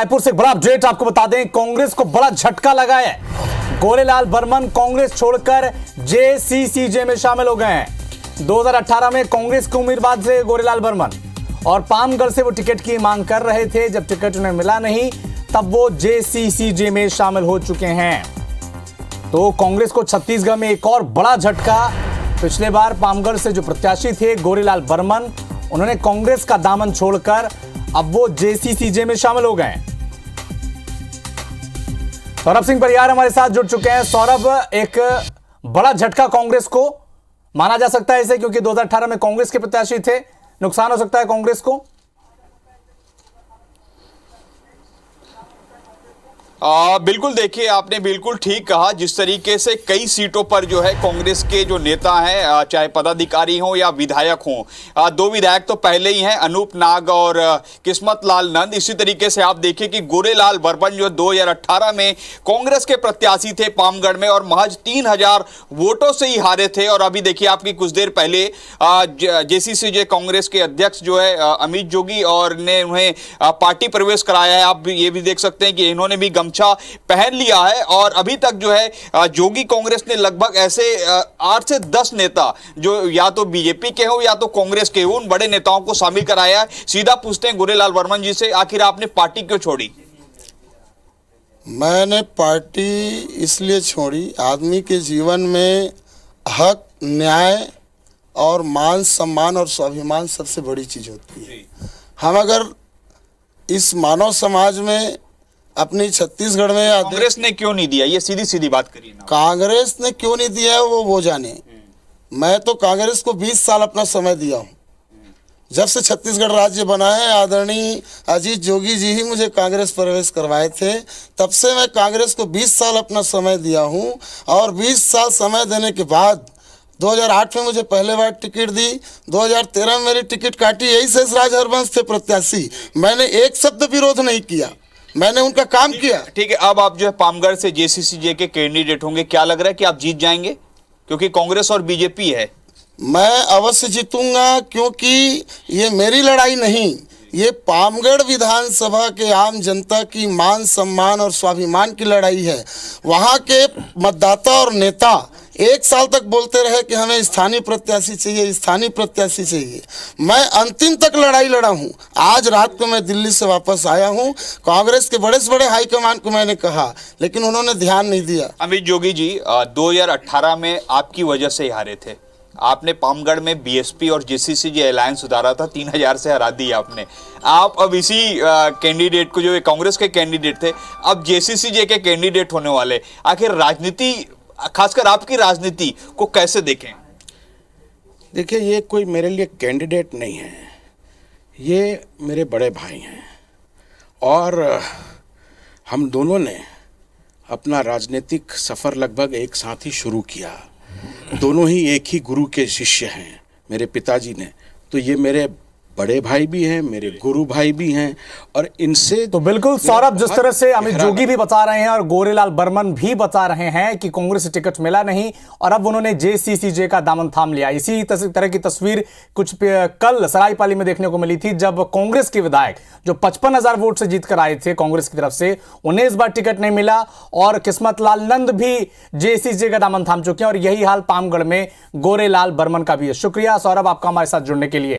रायपुर से बड़ा अपडेट आपको बता दें कांग्रेस को बड़ा झटका लगा है गोरेलाल बर्मन कांग्रेस छोड़कर जेसीसीजे में शामिल हो गए हैं 2018 में कांग्रेस के उम्मीदवार थे गोरेलाल बर्मन और पामगढ़ से वो टिकट की मांग कर रहे थे जब टिकट उन्हें मिला नहीं तब वो जेसीसीजे में शामिल हो चुके हैं तो कांग्रेस को छत्तीसगढ़ में एक और बड़ा झटका पिछले बार पामगढ़ से जो प्रत्याशी थे गोरेलाल बर्मन उन्होंने कांग्रेस का दामन छोड़कर अब वो जेसीसीजे में शामिल हो गए हैं सौरभ सिंह परियार हमारे साथ जुड़ चुके हैं सौरभ एक बड़ा झटका कांग्रेस को माना जा सकता है इसे क्योंकि 2018 में कांग्रेस के प्रत्याशी थे नुकसान हो सकता है कांग्रेस को आ, बिल्कुल देखिए आपने बिल्कुल ठीक कहा जिस तरीके से कई सीटों पर जो है कांग्रेस के जो नेता हैं चाहे पदाधिकारी हों या विधायक हों दो विधायक तो पहले ही हैं अनूप नाग और किस्मत लाल नंद इसी तरीके से आप देखिए कि गोरेलाल बर्बन जो 2018 में कांग्रेस के प्रत्याशी थे पामगढ़ में और महज हजार वोटों से ही हारे थे और अभी देखिए आपकी कुछ देर पहले सी सी कांग्रेस के अध्यक्ष जो है अमित जोगी और ने उन्हें पार्टी प्रवेश कराया है आप ये भी देख सकते हैं कि इन्होंने भी गम गमछा पहन लिया है और अभी तक जो है जोगी कांग्रेस ने लगभग ऐसे आठ से दस नेता जो या तो बीजेपी के हो या तो कांग्रेस के हो उन बड़े नेताओं को शामिल कराया है सीधा पूछते हैं गुरेलाल वर्मन जी से आखिर आपने पार्टी क्यों छोड़ी मैंने पार्टी इसलिए छोड़ी आदमी के जीवन में हक न्याय और मान सम्मान और स्वाभिमान सबसे बड़ी चीज़ होती है हम अगर इस मानव समाज में अपनी छत्तीसगढ़ में कांग्रेस ने क्यों नहीं दिया ये सीधी सीधी बात करिए कांग्रेस ने क्यों नहीं दिया वो वो जाने हम्म। मैं तो कांग्रेस को 20 साल अपना समय दिया हूँ हम्म। जब से छत्तीसगढ़ राज्य बना है आदरणीय अजीत जोगी जी ही मुझे कांग्रेस प्रवेश करवाए थे तब से मैं कांग्रेस को 20 साल अपना समय दिया हूँ और 20 साल समय देने के बाद 2008 में मुझे पहले बार टिकट दी 2013 में मेरी टिकट काटी यही शेष राज हरबंश थे प्रत्याशी मैंने एक शब्द विरोध नहीं किया मैंने उनका काम किया ठीक है अब आप जो है पामगढ़ से जे के कैंडिडेट होंगे क्या लग रहा है कि आप जीत जाएंगे क्योंकि कांग्रेस और बीजेपी है मैं अवश्य जीतूंगा क्योंकि ये मेरी लड़ाई नहीं ये पामगढ़ विधानसभा के आम जनता की मान सम्मान और स्वाभिमान की लड़ाई है वहाँ के मतदाता और नेता एक साल तक बोलते रहे कि हमें स्थानीय प्रत्याशी चाहिए स्थानीय प्रत्याशी चाहिए मैं अंतिम तक लड़ाई लड़ा हूँ आज रात को मैं दिल्ली से वापस आया हूँ कांग्रेस के बड़े से बड़े हाईकमान को मैंने कहा लेकिन उन्होंने ध्यान नहीं दिया अमित जोगी जी दो में आपकी वजह से हारे थे आपने पामगढ़ में बीएसपी और जेसीसी जी अलायंस उतारा था तीन हजार से हरा दी आपने आप अब इसी कैंडिडेट को जो कांग्रेस के कैंडिडेट थे अब जेसीसी जे के कैंडिडेट होने वाले आखिर राजनीति खासकर आपकी राजनीति को कैसे देखें देखिए ये कोई मेरे लिए कैंडिडेट नहीं है ये मेरे बड़े भाई हैं और हम दोनों ने अपना राजनीतिक सफ़र लगभग एक साथ ही शुरू किया दोनों ही एक ही गुरु के शिष्य हैं मेरे पिताजी ने तो ये मेरे बड़े भाई भी हैं मेरे गुरु भाई भी हैं और इनसे तो बिल्कुल सौरभ जिस तरह से अमित जोगी भी बता रहे हैं और गोरेलाल बर्मन भी बता रहे हैं कि कांग्रेस टिकट मिला नहीं और अब उन्होंने जेसीसीजे का दामन थाम लिया इसी तरह की तस्वीर कुछ कल सरायपाली में देखने को मिली थी जब कांग्रेस के विधायक जो पचपन हजार वोट से जीत कर आए थे कांग्रेस की तरफ से उन्हें इस बार टिकट नहीं मिला और किस्मत लाल नंद भी जेसीसीजे का दामन थाम चुके हैं और यही हाल पामगढ़ में गोरेलाल बर्मन का भी है शुक्रिया सौरभ आपका हमारे साथ जुड़ने के लिए